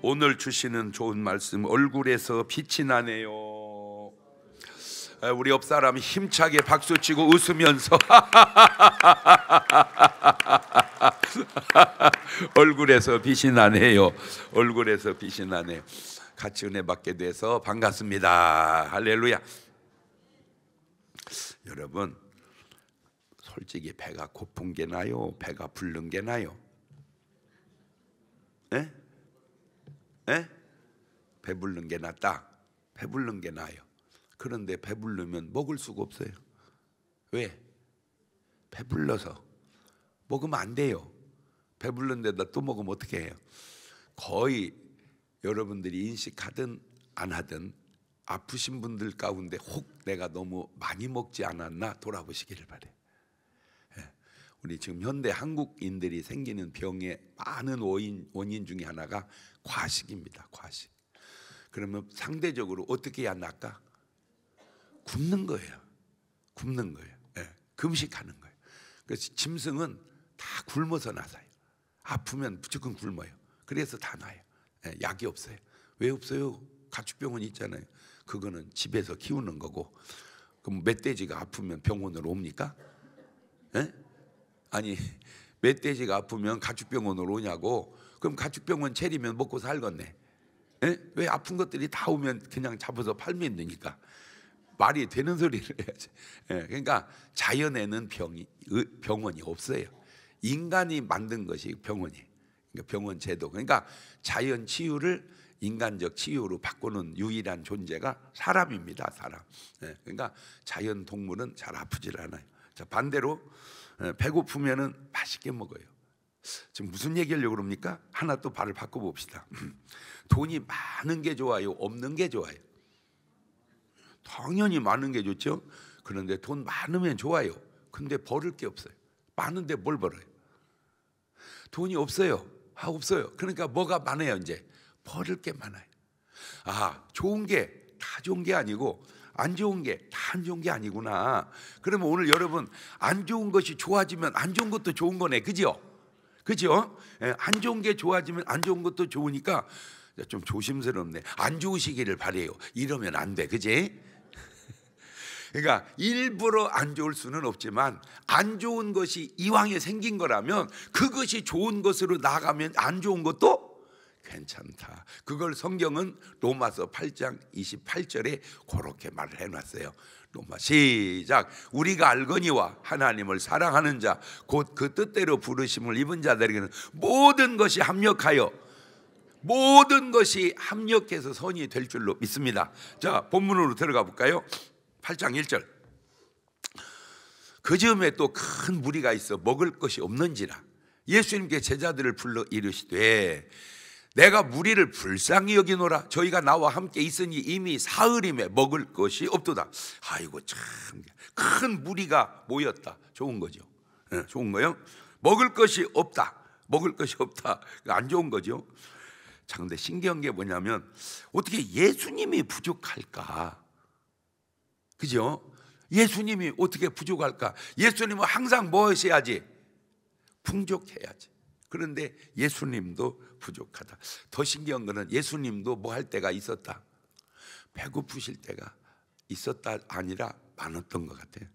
오늘 주시는 좋은 말씀 얼굴에서 빛이 나네요. 우리 옆 사람 힘차게 박수 치고 웃으면서 얼굴에서 빛이 나네요. 얼굴에서 빛이 나네요. 같이 은혜 받게 돼서 반갑습니다. 할렐루야. 여러분 솔직히 배가 고픈 게 나요. 배가 부른 게 나요. 네? 에? 예? 배불른 게 낫다. 배불른 게 나아요. 그런데 배불르면 먹을 수가 없어요. 왜? 배불러서 먹으면 안 돼요. 배불른 데다 또 먹으면 어떻게 해요? 거의 여러분들이 인식하든 안 하든 아프신 분들 가운데 혹 내가 너무 많이 먹지 않았나 돌아보시기를 바래요. 우리 지금 현대 한국인들이 생기는 병의 많은 원인, 원인 중에 하나가 과식입니다. 과식. 그러면 상대적으로 어떻게 해야 낫까? 굶는 거예요. 굶는 거예요. 네. 금식하는 거예요. 그래서 짐승은 다 굶어서 나서요. 아프면 무조건 굶어요. 그래서 다 나요. 네. 약이 없어요. 왜 없어요? 가축병원 있잖아요. 그거는 집에서 키우는 거고. 그럼 멧돼지가 아프면 병원으로 옵니까? 네? 아니 멧돼지가 아프면 가축병원으로 오냐고 그럼 가축병원 체리면 먹고 살겠네 에? 예? 왜 아픈 것들이 다 오면 그냥 잡아서 팔면 되니까 말이 되는 소리를 해야지 에, 예, 그러니까 자연에는 병이, 병원이 없어요 인간이 만든 것이 병원이 그러니까 병원 제도 그러니까 자연 치유를 인간적 치유로 바꾸는 유일한 존재가 사람입니다 사람 에, 예, 그러니까 자연 동물은 잘 아프질 않아요 자 반대로 예, 배고프면은 맛있게 먹어요. 지금 무슨 얘기하려고 그럽니까? 하나 또 발을 바꿔 봅시다. 음. 돈이 많은 게 좋아요, 없는 게 좋아요. 당연히 많은 게 좋죠. 그런데 돈 많으면 좋아요. 근데 벌을 게 없어요. 많은데 뭘 벌어요? 돈이 없어요. 아, 없어요. 그러니까 뭐가 많아요, 이제? 벌을 게 많아요. 아, 좋은 게 다 좋은 게 아니고 안 좋은 게 다 안 좋은 게 아니구나. 그러면 오늘 여러분 안 좋은 것이 좋아지면 안 좋은 것도 좋은 거네. 그죠? 그죠? 예, 안 좋은 게 좋아지면 안 좋은 것도 좋으니까 좀 조심스럽네. 안 좋으시기를 바래요. 이러면 안 돼. 그지? 그러니까 일부러 안 좋을 수는 없지만 안 좋은 것이 이왕에 생긴 거라면 그것이 좋은 것으로 나가면 안 좋은 것도 괜찮다. 그걸 성경은 로마서 8장 28절에 그렇게 말을 해놨어요. 로마 시작. 우리가 알거니와 하나님을 사랑하는 자, 곧 그 뜻대로 부르심을 입은 자들에게는 모든 것이 합력하여 모든 것이 합력해서 선이 될 줄로 믿습니다. 자, 본문으로 들어가 볼까요? 8장 1절. 그 즈음에 또 큰 무리가 있어 먹을 것이 없는지라 예수님께 제자들을 불러 이르시되 내가 무리를 불쌍히 여기노라 저희가 나와 함께 있으니 이미 사흘임에 먹을 것이 없도다 아이고 참큰 무리가 모였다 좋은 거죠 예, 좋은 거요 먹을 것이 없다 먹을 것이 없다 안 좋은 거죠 자 근데 신기한 게 뭐냐면 어떻게 예수님이 부족할까 그죠? 예수님이 어떻게 부족할까? 예수님은 항상 뭐 하셔야지? 풍족해야지. 그런데 예수님도 부족하다. 더 신기한 거는 예수님도 뭐 할 때가 있었다. 배고프실 때가 있었다 아니라 많았던 것 같아요.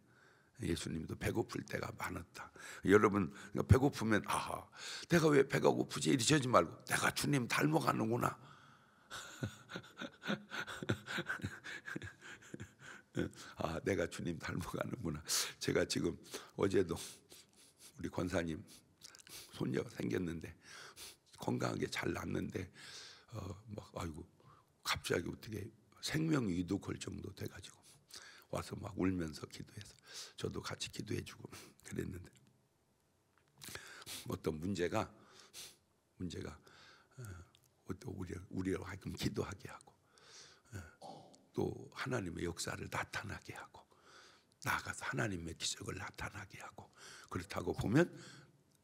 예수님도 배고플 때가 많았다. 여러분 그러니까 배고프면 아 내가 왜 배가 고프지 이러지 말고 내가 주님 닮아가는구나. 아 내가 주님 닮아가는구나. 제가 지금 어제도 우리 권사님 손녀 가 생겼는데 건강하게 잘 났는데 어막 아이고 갑자기 어떻게 생명위도 걸 정도 돼가지고 와서 막 울면서 기도해서 저도 같이 기도해주고 그랬는데 어떤 문제가 문제가 또 우리 우리로 하여금 기도하게 하고 어, 또 하나님의 역사를 나타나게 하고 나아가서 하나님의 기적을 나타나게 하고 그렇다고 보면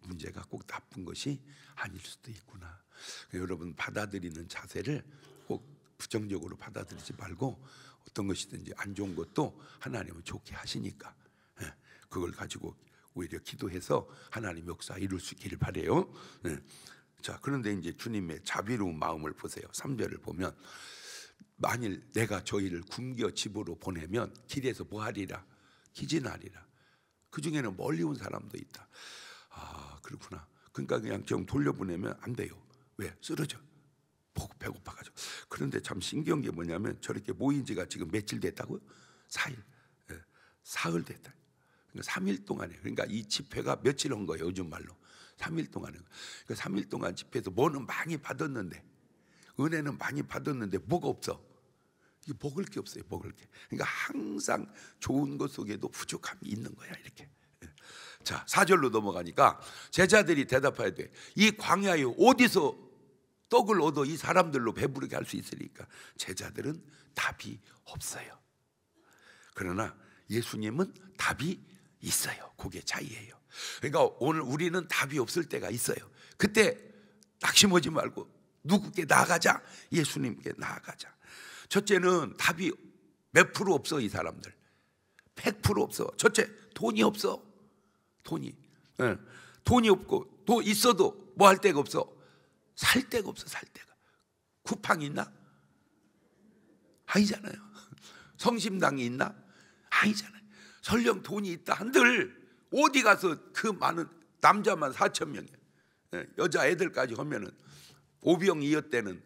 문제가 꼭 나쁜 것이 아닐 수도 있구나. 그러니까 여러분 받아들이는 자세를 꼭 부정적으로 받아들이지 말고 어떤 것이든지 안 좋은 것도 하나님은 좋게 하시니까 예, 그걸 가지고 오히려 기도해서 하나님 역사 이룰 수 있기를 바래요. 예. 자 그런데 이제 주님의 자비로운 마음을 보세요. 3절을 보면 만일 내가 저희를 굶겨 집으로 보내면 길에서 뭐하리라 기진하리라. 그 중에는 멀리 온 사람도 있다. 그렇구나. 그러니까 그냥 경 돌려보내면 안 돼요. 왜? 쓰러져. 보고 배고파가지고. 그런데 참 신기한 게 뭐냐면 저렇게 모인 지가 지금 며칠 됐다고요? 4일. 예, 사흘 됐다. 그러니까 3일 동안에. 그러니까 이 집회가 며칠 온 거예요, 요즘 말로. 3일 동안에. 그러니까 3일 동안 집회에서 뭐는 많이 받았는데, 은혜는 많이 받았는데 뭐가 없어? 이게 먹을 게 없어요, 먹을 게. 그러니까 항상 좋은 것 속에도 부족함이 있는 거야, 이렇게. 자, 4절로 넘어가니까 제자들이 대답해야 돼. 이 광야에 어디서 떡을 얻어 이 사람들로 배부르게 할 수 있으니까 제자들은 답이 없어요. 그러나 예수님은 답이 있어요. 그게 차이예요. 그러니까 오늘 우리는 답이 없을 때가 있어요. 그때 낙심하지 말고 누구께 나아가자. 예수님께 나아가자. 첫째는 답이 몇 프로 없어 이 사람들. 100% 없어. 첫째 돈이 없어. 돈이. 예. 돈이 없고 돈 있어도 뭐 할 데가 없어. 살 데가 없어, 살 데가. 쿠팡이 있나? 아니잖아요. 성심당이 있나? 아니잖아요. 설령 돈이 있다 한들 어디 가서 그 많은 남자만 4천 명이야. 예, 여자 애들까지 하면은 보병 이어 때는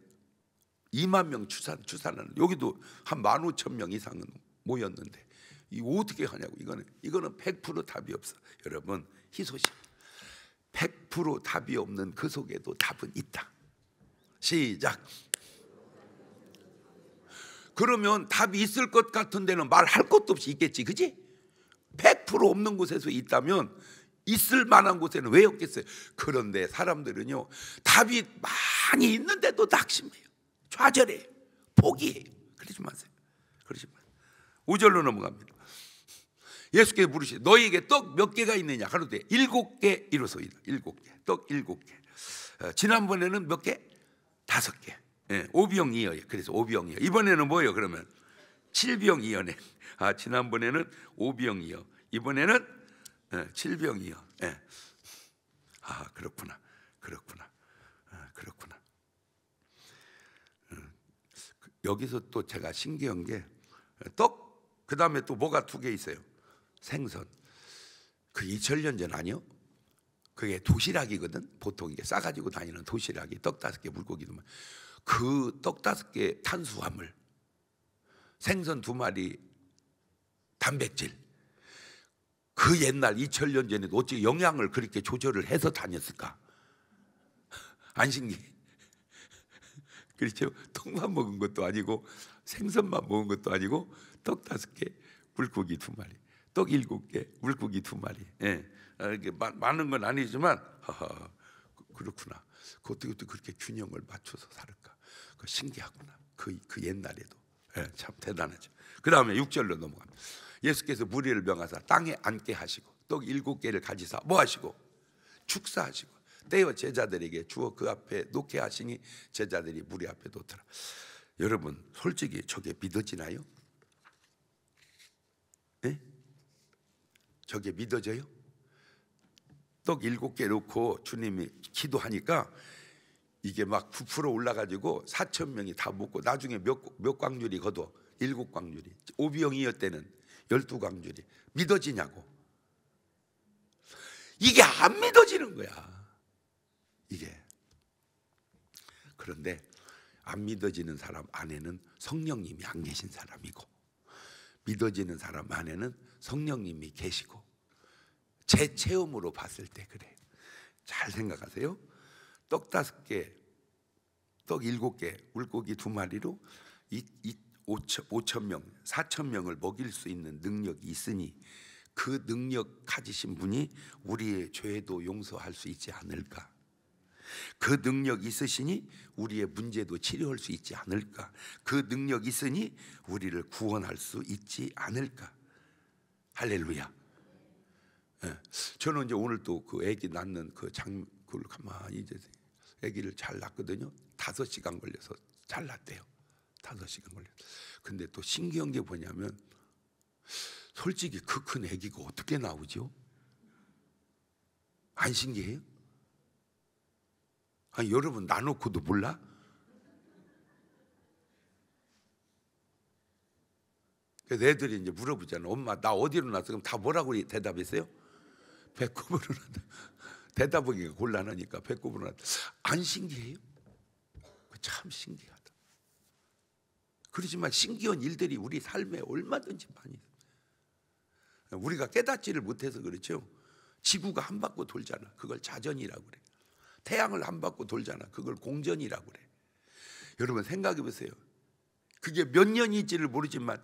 2만 명 추산 추산하는 여기도 한 15,000명 이상은 모였는데 이거 어떻게 하냐고 이거는 이거는 100% 답이 없어. 여러분 희소식. 100% 답이 없는 그 속에도 답은 있다. 시작. 그러면 답이 있을 것 같은 데는 말할 것도 없이 있겠지, 그지? 100% 없는 곳에서 있다면 있을 만한 곳에는 왜 없겠어요? 그런데 사람들은요, 답이 많이 있는데도 낙심해요. 좌절해요. 포기해요. 그러지 마세요. 그러지 마세요. 5절로 넘어갑니다. 예수께서 물으시되 너희에게 떡 몇 개가 있느냐 하루되 일곱 개 이로소이다 일곱 개떡 일곱 개 어, 지난번에는 몇 개? 다섯 개 예, 오병이어 그래서 오병이어 이번에는 뭐예요 그러면? 칠병이어네 아 지난번에는 오병이어 이번에는 예, 칠병이어 예. 아 그렇구나 그렇구나 아, 그렇구나 음, 그, 여기서 또 제가 신기한 게떡그 다음에 또 뭐가 두 개 있어요 생선. 그 2000년 전 아니요? 그게 도시락이거든. 보통 이게 싸가지고 다니는 도시락이 떡 다섯 개 물고기도 그떡 다섯 개 탄수화물, 생선 두 마리 단백질. 그 옛날 2000년 전에도 어찌 영양을 그렇게 조절을 해서 다녔을까? 안신기 그렇죠. 떡만 먹은 것도 아니고 생선만 먹은 것도 아니고 떡 다섯 개, 물고기 두 마리. 떡 일곱 개, 물고기 두 마리. 예. 아, 이게 많은 건 아니지만 하하, 그, 그렇구나. 어떻게 또 그렇게 균형을 맞춰서 살까그 신기하구나. 그, 그 옛날에도 예, 참 대단하죠. 그 다음에 6절로 넘어갑니다. 예수께서 무리를 명하사 땅에 앉게 하시고 떡 일곱 개를 가지사 뭐 하시고 축사하시고 떼어 제자들에게 주어 그 앞에 놓게 하시니 제자들이 무리 앞에 놓더라. 여러분 솔직히 저게 믿어지나요? 저게 믿어져요? 떡 일곱 개 놓고 주님이 기도하니까 이게 막9% 올라가지고 4천 명이 다 먹고 나중에 몇, 몇 광줄이 거둬 일곱 광줄이 오비영이었 때는 열두 광줄이 믿어지냐고 이게 안 믿어지는 거야 이게 그런데 안 믿어지는 사람 안에는 성령님이 안 계신 사람이고 믿어지는 사람 안에는 성령님이 계시고 제 체험으로 봤을 때 그래. 잘 생각하세요. 떡 다섯 개, 떡 일곱 개, 물고기 두 마리로 이, 이 5천, 5천 명, 4천 명을 먹일 수 있는 능력이 있으니 그 능력 가지신 분이 우리의 죄도 용서할 수 있지 않을까? 그 능력 있으시니 우리의 문제도 치료할 수 있지 않을까? 그 능력 있으니 우리를 구원할 수 있지 않을까? 할렐루야. 예. 저는 이제 오늘 또그 아기 낳는 그 장, 그걸 가만히 이제 아기를 잘 낳거든요. 다섯 시간 걸려서 잘 낳대요. 다섯 시간 걸려서. 근데 또 신기한 게 뭐냐면 솔직히 그큰 아기가 어떻게 나오죠? 안 신기해요? 아니, 여러분 나놓고도 몰라? 그래서 애들이 이제 물어보잖아. 요 엄마 나 어디로 났어? 그럼 다 뭐라고 대답했어요? 배꼽으로 났다. 대답하기가 곤란하니까 배꼽으로 났다. 안 신기해요? 참 신기하다. 그러지만 신기한 일들이 우리 삶에 얼마든지 많이 우리가 깨닫지를 못해서 그렇죠. 지구가 한 바퀴 돌잖아. 그걸 자전이라고 그래. 태양을 한 바퀴 돌잖아. 그걸 공전이라고 그래. 여러분 생각해 보세요. 그게 몇 년일지를 모르지만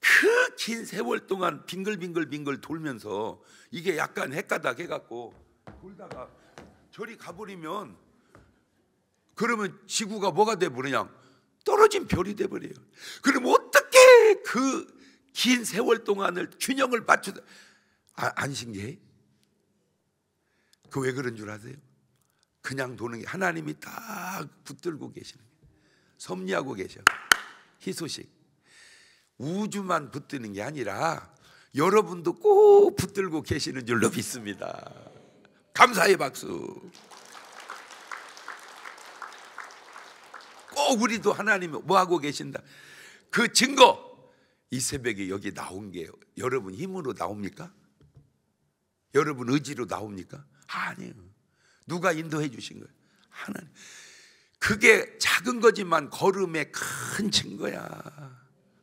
그긴 세월 동안 빙글빙글빙글 돌면서 이게 약간 헷가닥 해갖고 돌다가 저리 가버리면 그러면 지구가 뭐가 돼버리냐? 떨어진 별이 돼버려요. 그럼 어떻게 그 긴 세월 동안을 균형을 맞춰다 아, 안 신기해? 그 왜 그런 줄 아세요? 그냥 도는 게 하나님이 딱 붙들고 계시는 거 섭리하고 계셔. 희소식. 우주만 붙드는 게 아니라 여러분도 꼭 붙들고 계시는 줄로 믿습니다. 감사의 박수. 꼭 우리도 하나님 뭐 하고 계신다. 그 증거 이 새벽에 여기 나온 게 여러분 힘으로 나옵니까? 여러분 의지로 나옵니까? 아니에요. 누가 인도해 주신 거예요? 하나님. 그게 작은 거지만 걸음의 큰 증거야.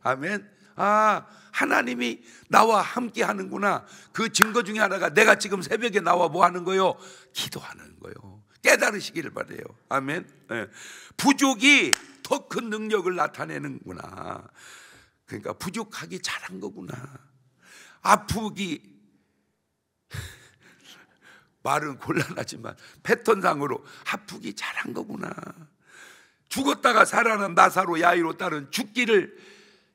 아멘. 아, 하나님이 나와 함께 하는구나. 그 증거 중에 하나가 내가 지금 새벽에 나와 뭐 하는 거요? 기도하는 거요. 깨달으시기를 바래요. 아멘. 예. 부족이 더 큰 능력을 나타내는구나. 그러니까 부족하기 잘한 거구나. 아프기 말은 곤란하지만 패턴상으로 아프기 잘한 거구나. 죽었다가 살아난 나사로 야이로 따른 죽기를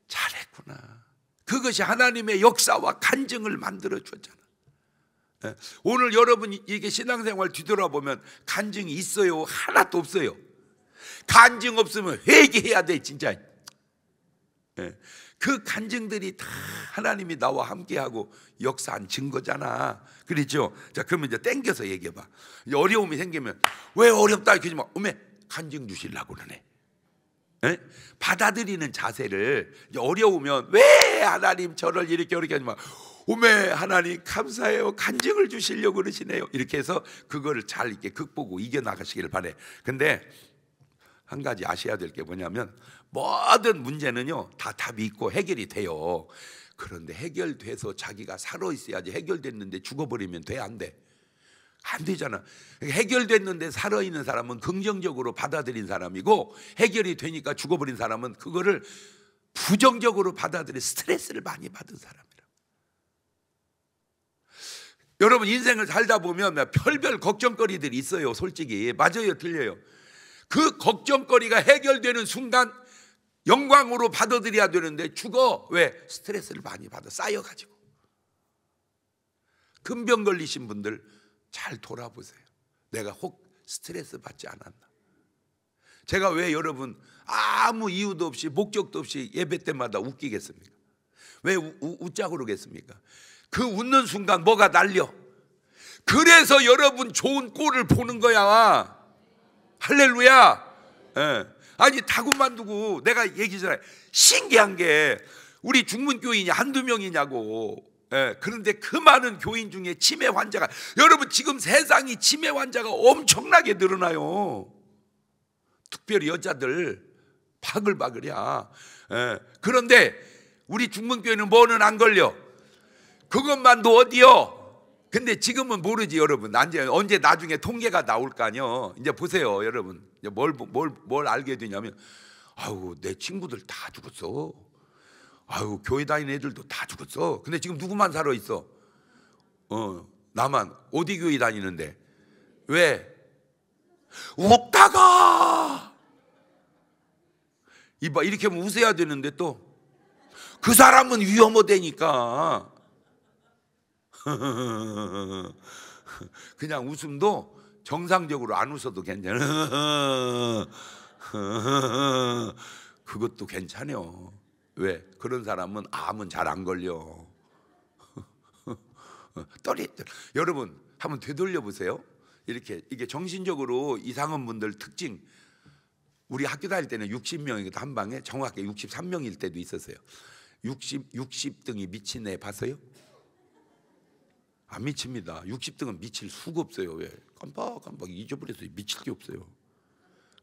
잘했구나. 그것이 하나님의 역사와 간증을 만들어 줬잖아. 예. 오늘 여러분 이게 신앙생활 뒤돌아보면 간증이 있어요? 하나도 없어요. 간증 없으면 회개해야 돼, 진짜. 예. 그 간증들이 다 하나님이 나와 함께하고 역사한 증거잖아. 그렇죠? 자, 그러면 이제 땡겨서 얘기해봐. 어려움이 생기면 왜 어렵다 이렇게 하지 마. 어메, 간증 주실라고 그러네. 예? 받아들이는 자세를 어려우면 왜 하나님 저를 이렇게 어렵게 하지 마. 오메 하나님 감사해요 간증을 주시려고 그러시네요 이렇게 해서 그거를 잘 이렇게 극복하고 이겨나가시길 바래 근데 한 가지 아셔야 될 게 뭐냐면 모든 문제는요 다 답이 있고 해결이 돼요 그런데 해결돼서 자기가 살아있어야지 해결됐는데 죽어버리면 돼 안 돼? 안 되잖아. 해결됐는데 살아있는 사람은 긍정적으로 받아들인 사람이고 해결이 되니까 죽어버린 사람은 그거를 부정적으로 받아들인 스트레스를 많이 받은 사람이라. 여러분 인생을 살다 보면 별별 걱정거리들이 있어요. 솔직히 맞아요, 틀려요. 그 걱정거리가 해결되는 순간 영광으로 받아들여야 되는데 죽어 왜 스트레스를 많이 받아 쌓여가지고 금병 걸리신 분들 잘 돌아보세요. 내가 혹 스트레스 받지 않았나. 제가 왜 여러분 아무 이유도 없이 목적도 없이 예배 때마다 웃기겠습니까? 왜 우, 웃자고 그러겠습니까? 그 웃는 순간 뭐가 날려. 그래서 여러분 좋은 꼴을 보는 거야. 할렐루야. 네. 아니 타고만 두고 내가 얘기잖아요. 신기한 게 우리 중문교인이 한두 명이냐고 예, 그런데 그 많은 교인 중에 치매 환자가 여러분 지금 세상이 치매 환자가 엄청나게 늘어나요. 특별히 여자들 바글바글이야. 예, 그런데 우리 중문교회는 뭐는 안 걸려. 그것만도 어디요? 근데 지금은 모르지 여러분. 언제 언제 나중에 통계가 나올 거 아니요. 이제 보세요 여러분. 뭘뭘뭘 뭘, 뭘 알게 되냐면 아우 내 친구들 다 죽었어. 아유 교회 다니는 애들도 다 죽었어. 근데 지금 누구만 살아 있어? 어 나만 어디 교회 다니는데 왜 웃다가 이봐 이렇게 하면 웃어야 되는데 또 그 사람은 위험하대니까 그냥 웃음도 정상적으로 안 웃어도 괜찮아. 그것도 괜찮아요. 왜? 그런 사람은 암은 잘 안 걸려. 떠리떠 여러분, 한번 되돌려 보세요. 이렇게, 이게 정신적으로 이상한 분들 특징. 우리 학교 다닐 때는 60명이기도 한 방에 정확하게 63명일 때도 있었어요. 60, 60등이 미친 애 봤어요? 안 미칩니다. 60등은 미칠 수가 없어요. 왜? 깜빡깜빡 잊어버렸어요. 미칠 게 없어요.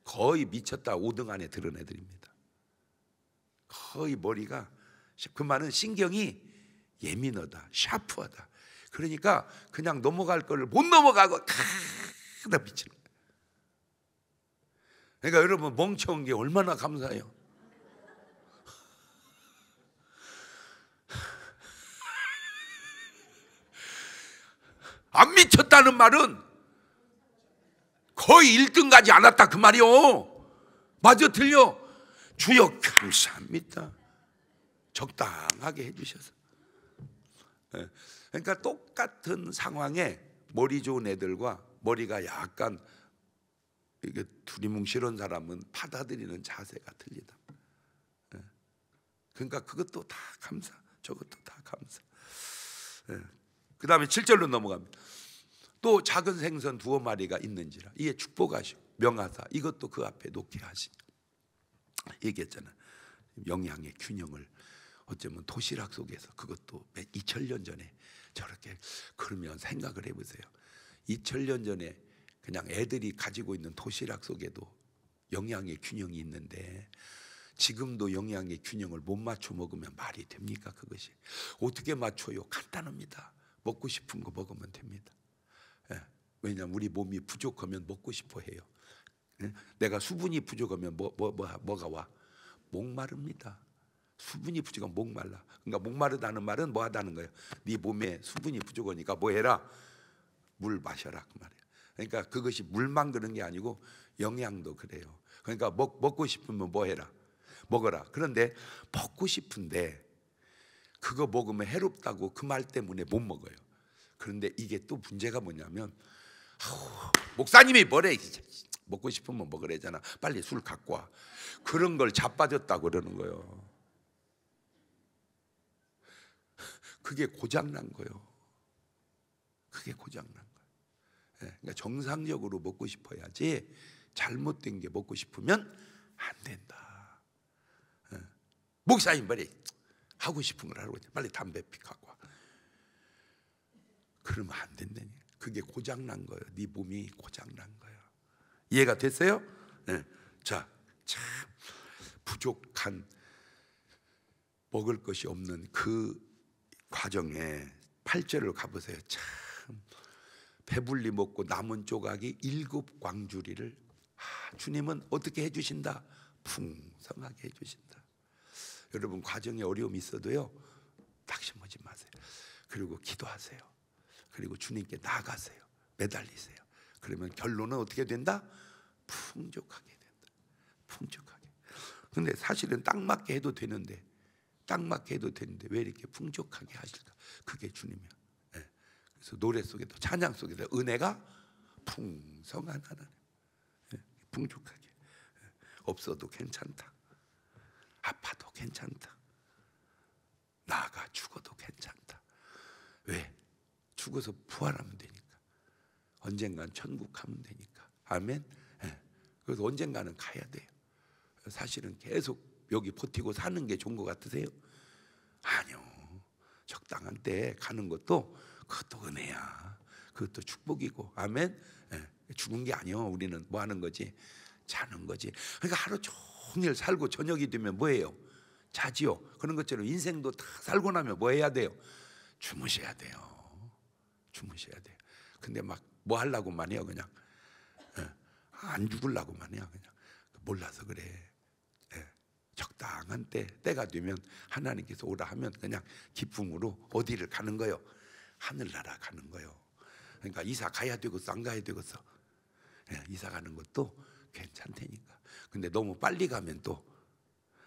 거의 미쳤다 5등 안에 들은 애들입니다. 거의 머리가 그 말은 신경이 예민하다, 샤프하다. 그러니까 그냥 넘어갈 거를 못 넘어가고 다 미치는 거예 그러니까 여러분 멍청한 게 얼마나 감사해요. 안 미쳤다는 말은 거의 1등 가지 않았다 그 말이요. 마저 틀려 주여 감사합니다. 적당하게 해주셔서. 예. 그러니까 똑같은 상황에 머리 좋은 애들과 머리가 약간 이게 두리뭉실한 사람은 받아들이는 자세가 틀리다. 예. 그러니까 그것도 다 감사, 저것도 다 감사. 예. 그 다음에 7절로 넘어갑니다. 또 작은 생선 두어 마리가 있는지라 이에 축복하시고 명하사 이것도 그 앞에 놓게 하시니 얘기했잖아. 영양의 균형을 어쩌면 도시락 속에서 그것도 2000년 전에 저렇게 그러면 생각을 해보세요. 2000년 전에 그냥 애들이 가지고 있는 도시락 속에도 영양의 균형이 있는데 지금도 영양의 균형을 못 맞춰 먹으면 말이 됩니까 그것이 어떻게 맞춰요 간단합니다 먹고 싶은 거 먹으면 됩니다 예. 왜냐 우리 몸이 부족하면 먹고 싶어 해요 예? 내가 수분이 부족하면 뭐, 뭐, 뭐, 뭐가 와? 목마릅니다. 수분이 부족하면 목말라. 그러니까 목마르다는 말은 뭐 하다는 거예요? 네 몸에 수분이 부족하니까 뭐 해라? 물 마셔라 그 말이에요. 그러니까 그것이 물만 그런 게 아니고 영양도 그래요. 그러니까 먹, 먹고 싶으면 뭐 해라? 먹어라. 그런데 먹고 싶은데 그거 먹으면 해롭다고 그 말 때문에 못 먹어요. 그런데 이게 또 문제가 뭐냐면 아우, 목사님이 뭐래 진짜. 먹고 싶으면 먹으래잖아. 빨리 술 갖고 와. 그런 걸 자빠졌다 그러는 거예요. 그게 고장난 거예요. 그게 고장난 거예요. 예, 그러니까 정상적으로 먹고 싶어야지 잘못된 게 먹고 싶으면 안 된다. 예, 목사님 빨리 하고 싶은 걸 하라고 빨리 담배 피하고 와. 그러면 안 된다니. 그게 고장난 거예요. 네 몸이 고장난 거예요. 이해가 됐어요? 네. 자, 참 부족한 먹을 것이 없는 그 과정에 8절을 가보세요. 참 배불리 먹고 남은 조각이 일곱 광주리를 아, 주님은 어떻게 해주신다? 풍성하게 해주신다. 여러분 과정에 어려움이 있어도요 낙심하지 마세요. 그리고 기도하세요. 그리고 주님께 나가세요. 매달리세요. 그러면 결론은 어떻게 된다? 풍족하게 된다. 풍족하게. 근데 사실은 딱 맞게 해도 되는데 딱 맞게 해도 되는데 왜 이렇게 풍족하게 하실까? 그게 주님이야. 예. 그래서 노래 속에도 찬양 속에도 은혜가 풍성한 하나님. 예. 풍족하게. 예. 없어도 괜찮다. 아파도 괜찮다. 나가 죽어도 괜찮다. 왜? 죽어서 부활하면 되니까. 언젠간 천국 가면 되니까. 아멘. 예. 그래서 언젠가는 가야 돼요. 사실은 계속 여기 버티고 사는 게 좋은 것 같으세요? 아니요. 적당한 때 가는 것도 그것도 은혜야. 그것도 축복이고. 아멘. 예. 죽은 게 아니요. 우리는 뭐 하는 거지? 자는 거지. 그러니까 하루 종일 살고 저녁이 되면 뭐예요? 자지요. 그런 것처럼 인생도 다 살고 나면 뭐 해야 돼요? 주무셔야 돼요. 주무셔야 돼요. 근데 막뭐 하려고만 해요, 그냥. 예. 안 죽으려고만 해요, 그냥. 몰라서 그래. 예. 적당한 때, 때가 되면 하나님께서 오라 하면 그냥 기쁨으로 어디를 가는 거요? 하늘나라 가는 거요. 그러니까 이사 가야 되겠어, 안 가야 되겠어. 예, 이사 가는 것도 괜찮다니까. 근데 너무 빨리 가면 또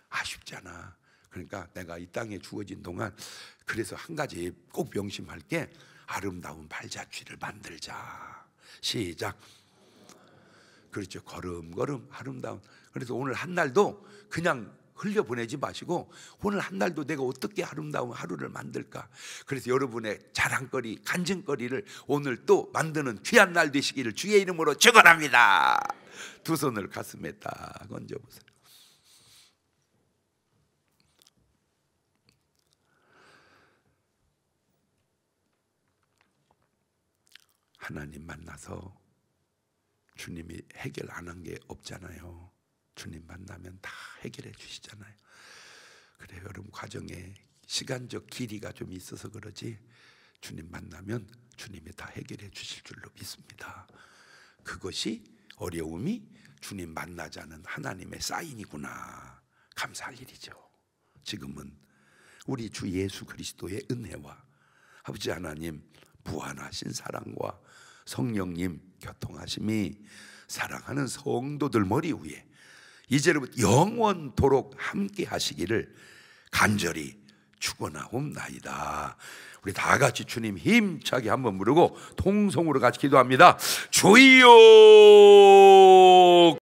아쉽잖아. 그러니까 내가 이 땅에 죽어진 동안 그래서 한 가지 꼭 명심할 게 아름다운 발자취를 만들자. 시작. 그렇죠. 걸음걸음 아름다운. 그래서 오늘 한 날도 그냥 흘려 보내지 마시고 오늘 한 날도 내가 어떻게 아름다운 하루를 만들까. 그래서 여러분의 자랑거리, 간증거리를 오늘 또 만드는 귀한 날 되시기를 주의 이름으로 축원합니다. 두 손을 가슴에 딱 얹어 보세요. 하나님 만나서 주님이 해결 안 한 게 없잖아요. 주님 만나면 다 해결해 주시잖아요. 그래 여러분 과정에 시간적 길이가 좀 있어서 그러지 주님 만나면 주님이 다 해결해 주실 줄로 믿습니다. 그것이 어려움이 주님 만나자는 하나님의 사인이구나. 감사할 일이죠. 지금은 우리 주 예수 그리스도의 은혜와 아버지 하나님 무한하신 사랑과 성령님 교통하심이 사랑하는 성도들 머리 위에 이제로부터 영원토록 함께 하시기를 간절히 축원하옵나이다. 우리 다 같이 주님 힘차게 한번 부르고 통성으로 같이 기도합니다. 주여